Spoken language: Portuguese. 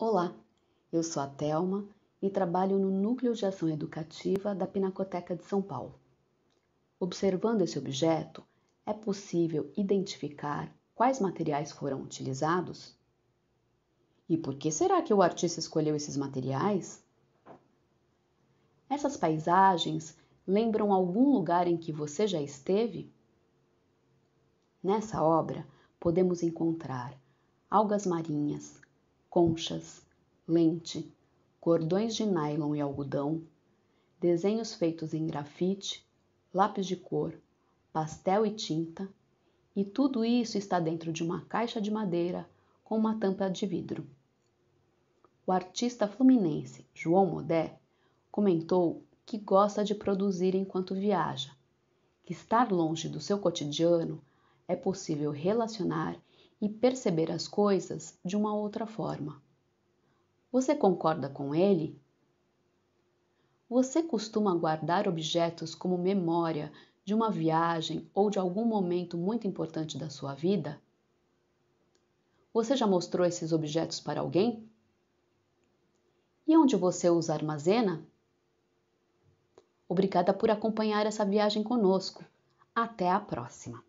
Olá, eu sou a Telma e trabalho no Núcleo de Ação Educativa da Pinacoteca de São Paulo. Observando esse objeto, é possível identificar quais materiais foram utilizados? E por que será que o artista escolheu esses materiais? Essas paisagens lembram algum lugar em que você já esteve? Nessa obra, podemos encontrar algas marinhas, conchas, lente, cordões de nylon e algodão, desenhos feitos em grafite, lápis de cor, pastel e tinta, e tudo isso está dentro de uma caixa de madeira com uma tampa de vidro. O artista fluminense João Modé comentou que gosta de produzir enquanto viaja, que estar longe do seu cotidiano é possível relacionar e perceber as coisas de uma outra forma. Você concorda com ele? Você costuma guardar objetos como memória de uma viagem ou de algum momento muito importante da sua vida? Você já mostrou esses objetos para alguém? E onde você os armazena? Obrigada por acompanhar essa viagem conosco. Até a próxima!